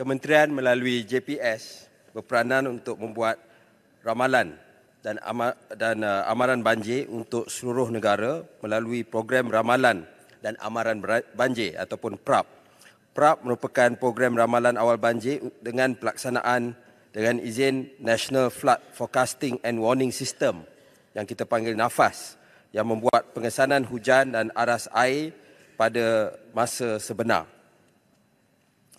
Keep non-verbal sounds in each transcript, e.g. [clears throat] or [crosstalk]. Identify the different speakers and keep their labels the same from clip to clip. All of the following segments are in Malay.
Speaker 1: kementerian melalui JPS berperanan untuk membuat ramalan dan amar, dan uh, amaran banjir untuk seluruh negara melalui program ramalan dan amaran banjir ataupun PRAP. PRAP merupakan program ramalan awal banjir dengan pelaksanaan dengan izin National Flood Forecasting and Warning System yang kita panggil NAFAS yang membuat pengesanan hujan dan aras air pada masa sebenar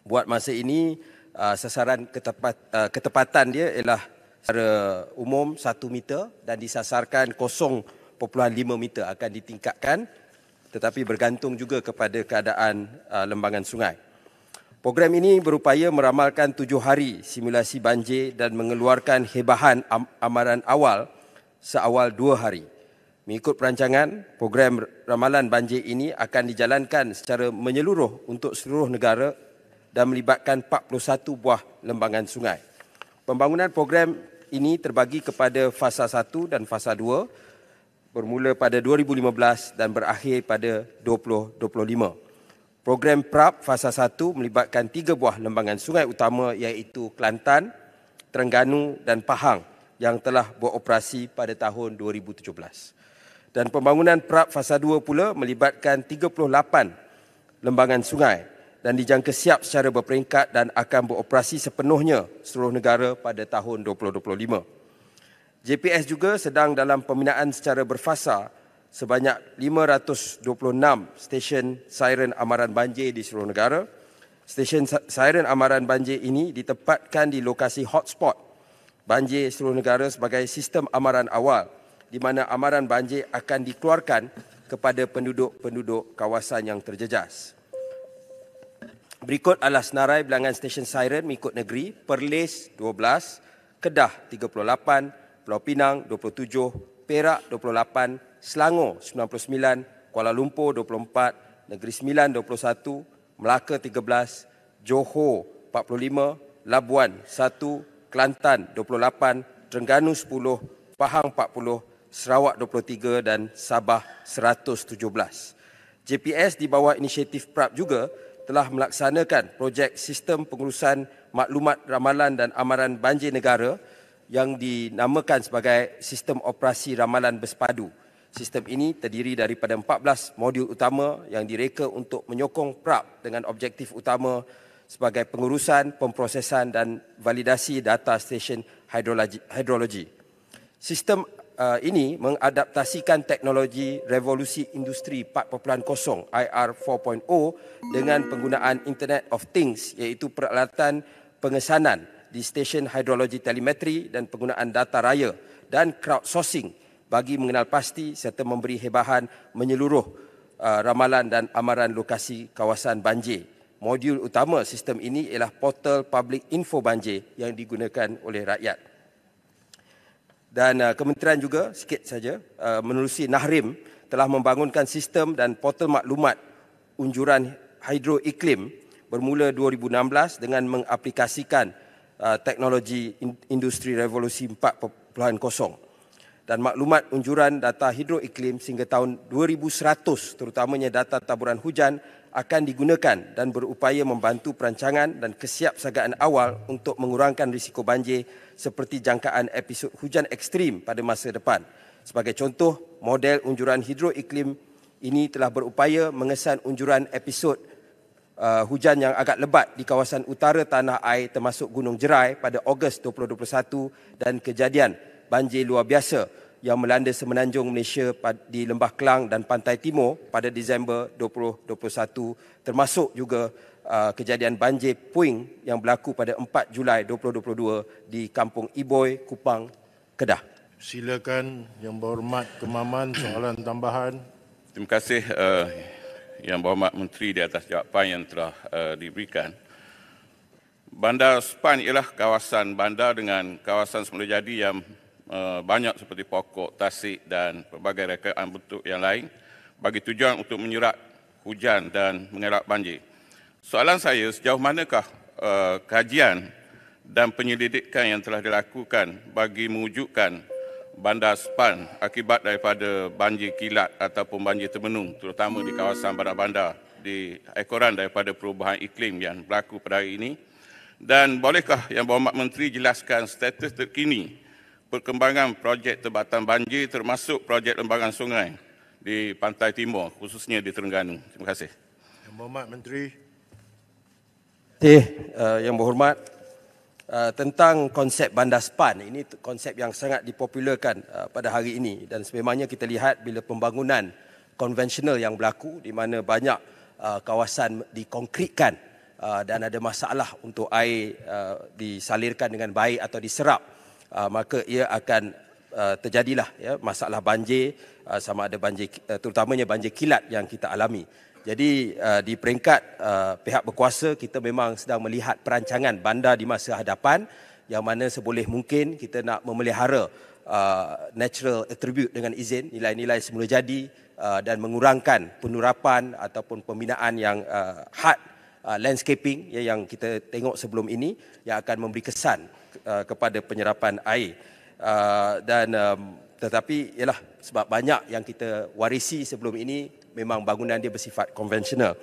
Speaker 1: buat masa ini uh, sasaran ketepat, uh, ketepatan dia ialah secara umum 1 meter dan disasarkan 0.5 meter akan ditingkatkan tetapi bergantung juga kepada keadaan uh, lembangan sungai. Program ini berupaya meramalkan tujuh hari simulasi banjir dan mengeluarkan hebahan am- amaran awal seawal dua hari. Mengikut perancangan, program ramalan banjir ini akan dijalankan secara menyeluruh untuk seluruh negara dan melibatkan 41 buah lembangan sungai. Pembangunan program ini terbagi kepada fasa 1 dan fasa 2 bermula pada 2015 dan berakhir pada 2025. Program PRAP fasa 1 melibatkan 3 buah lembangan sungai utama iaitu Kelantan, Terengganu dan Pahang yang telah beroperasi pada tahun 2017. Dan pembangunan PRAP fasa 2 pula melibatkan 38 lembangan sungai dan dijangka siap secara berperingkat dan akan beroperasi sepenuhnya seluruh negara pada tahun 2025. JPS juga sedang dalam pembinaan secara berfasa sebanyak 526 stesen siren amaran banjir di seluruh negara. Stesen siren amaran banjir ini ditempatkan di lokasi hotspot banjir seluruh negara sebagai sistem amaran awal di mana amaran banjir akan dikeluarkan kepada penduduk-penduduk kawasan yang terjejas. Berikut adalah senarai bilangan stesen siren mengikut negeri. Perlis 12, Kedah 38, Pulau Pinang 27, Perak 28, Selangor 99, Kuala Lumpur 24, Negeri Sembilan 21, Melaka 13, Johor 45, Labuan 1, Kelantan 28, Terengganu 10, Pahang 40, Sarawak 23 dan Sabah 117. JPS di bawah inisiatif PRAP juga telah melaksanakan projek sistem pengurusan maklumat ramalan dan amaran banjir negara yang dinamakan sebagai sistem operasi ramalan bersepadu. Sistem ini terdiri daripada 14 modul utama yang direka untuk menyokong PRAP dengan objektif utama sebagai pengurusan, pemprosesan dan validasi data stesen hidrologi. Sistem uh, ini mengadaptasikan teknologi revolusi industri 4.0 IR 4.0 dengan penggunaan Internet of Things iaitu peralatan pengesanan di stesen hidrologi telemetri dan penggunaan data raya dan crowdsourcing bagi mengenal pasti serta memberi hebahan menyeluruh uh, ramalan dan amaran lokasi kawasan banjir. Modul utama sistem ini ialah portal public info banjir yang digunakan oleh rakyat dan uh, kementerian juga sikit saja uh, menerusi Nahrim telah membangunkan sistem dan portal maklumat unjuran hidro iklim bermula 2016 dengan mengaplikasikan uh, teknologi industri revolusi 4.0 dan maklumat unjuran data hidroiklim sehingga tahun 2100 terutamanya data taburan hujan akan digunakan dan berupaya membantu perancangan dan kesiapsagaan awal untuk mengurangkan risiko banjir seperti jangkaan episod hujan ekstrim pada masa depan. Sebagai contoh, model unjuran hidroiklim ini telah berupaya mengesan unjuran episod uh, hujan yang agak lebat di kawasan utara tanah air termasuk Gunung Jerai pada Ogos 2021 dan kejadian banjir luar biasa yang melanda semenanjung Malaysia di Lembah Kelang dan Pantai Timur pada Disember 2021 termasuk juga uh, kejadian banjir puing yang berlaku pada 4 Julai 2022 di Kampung Iboy, Kupang, Kedah.
Speaker 2: Silakan Yang Berhormat Kemaman [clears throat] soalan tambahan. Terima kasih uh, Yang Berhormat Menteri di atas jawapan yang telah uh, diberikan. Bandar Span ialah kawasan bandar dengan kawasan semula jadi yang Eh, banyak seperti pokok, tasik dan pelbagai rekaan bentuk yang lain bagi tujuan untuk menyerap hujan dan mengelak banjir. Soalan saya, sejauh manakah eh, kajian dan penyelidikan yang telah dilakukan bagi mewujudkan bandar Span akibat daripada banjir kilat ataupun banjir termenung terutama di kawasan barat bandar di ekoran daripada perubahan iklim yang berlaku pada hari ini dan bolehkah yang berhormat menteri jelaskan status terkini perkembangan projek tebatan banjir termasuk projek lembangan sungai di pantai timur khususnya di Terengganu. Terima kasih. Yang berhormat Menteri. Eh,
Speaker 1: yang berhormat eh, tentang konsep bandar span ini konsep yang sangat dipopularkan eh, pada hari ini dan sememangnya kita lihat bila pembangunan konvensional yang berlaku di mana banyak eh, kawasan dikonkritkan dan ada masalah untuk air disalirkan dengan baik atau diserap Ah, maka ia akan ah, terjadilah ya, masalah banjir ah, sama ada banjir terutamanya banjir kilat yang kita alami. Jadi di peringkat pihak berkuasa kita memang sedang melihat perancangan bandar di masa hadapan yang mana seboleh mungkin kita nak memelihara natural attribute dengan izin nilai-nilai semula jadi dan mengurangkan penurapan ataupun pembinaan yang had Uh, landscaping ya, yang kita tengok sebelum ini yang akan memberi kesan uh, kepada penyerapan air uh, dan um, tetapi ialah sebab banyak yang kita warisi sebelum ini memang bangunan dia bersifat konvensional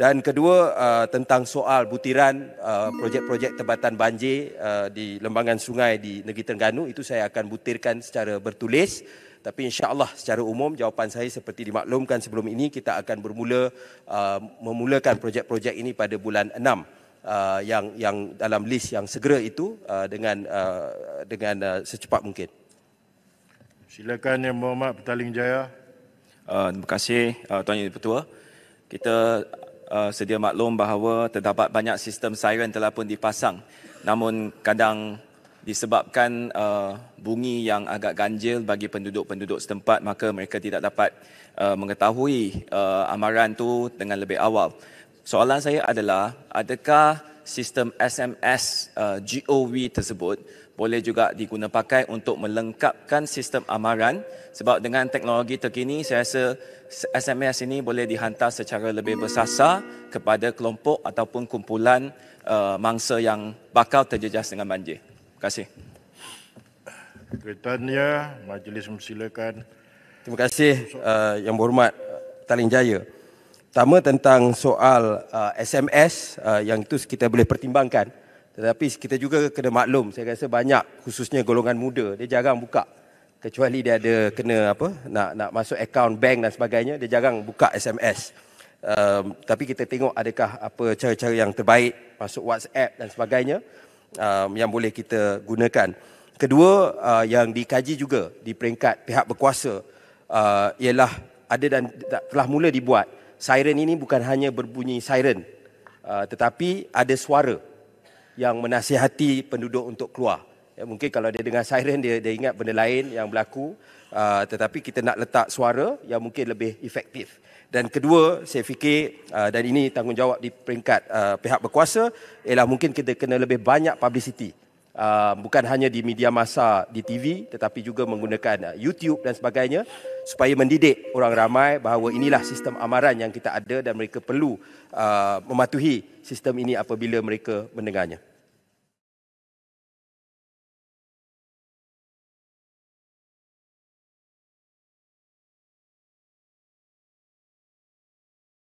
Speaker 1: dan kedua tentang soal butiran projek-projek tebatan banjir di lembangan sungai di negeri Terengganu itu saya akan butirkan secara bertulis tapi insyaallah secara umum jawapan saya seperti dimaklumkan sebelum ini kita akan bermula uh, memulakan projek-projek ini pada bulan 6 uh, yang yang dalam list yang segera itu uh, dengan uh, dengan uh, secepat mungkin.
Speaker 2: Silakan Yang Berhormat Petaling Jaya.
Speaker 1: Uh, terima kasih uh, Tuan Yang Pertua. Kita uh, sedia maklum bahawa terdapat banyak sistem siren telah pun dipasang. Namun kadang disebabkan uh, bumi yang agak ganjil bagi penduduk-penduduk setempat maka mereka tidak dapat uh, mengetahui uh, amaran tu dengan lebih awal. Soalan saya adalah adakah sistem SMS uh, GOV tersebut boleh juga digunapakai untuk melengkapkan sistem amaran sebab dengan teknologi terkini saya rasa SMS ini boleh dihantar secara lebih bersasar kepada kelompok ataupun kumpulan uh, mangsa yang bakal terjejas dengan banjir kasih.
Speaker 2: Britania, majlis mempersilakan.
Speaker 1: Terima kasih uh, yang berhormat uh, Talin Jaya. Pertama tentang soal uh, SMS uh, yang itu kita boleh pertimbangkan. Tetapi kita juga kena maklum, saya rasa banyak khususnya golongan muda, dia jarang buka kecuali dia ada kena apa nak nak masuk akaun bank dan sebagainya dia jarang buka SMS. Um, tapi kita tengok adakah apa cara-cara yang terbaik masuk WhatsApp dan sebagainya um, yang boleh kita gunakan. Kedua uh, yang dikaji juga di peringkat pihak berkuasa uh, ialah ada dan telah mula dibuat siren ini bukan hanya berbunyi siren uh, tetapi ada suara yang menasihati penduduk untuk keluar. Ya, mungkin kalau dia dengar siren dia, dia ingat benda lain yang berlaku uh, tetapi kita nak letak suara yang mungkin lebih efektif. Dan kedua, saya fikir uh, dan ini tanggungjawab di peringkat uh, pihak berkuasa ialah mungkin kita kena lebih banyak publicity. Uh, bukan hanya di media masa di TV tetapi juga menggunakan uh, YouTube dan sebagainya supaya mendidik orang ramai bahawa inilah sistem amaran yang kita ada dan mereka perlu uh, mematuhi sistem ini apabila mereka
Speaker 2: mendengarnya.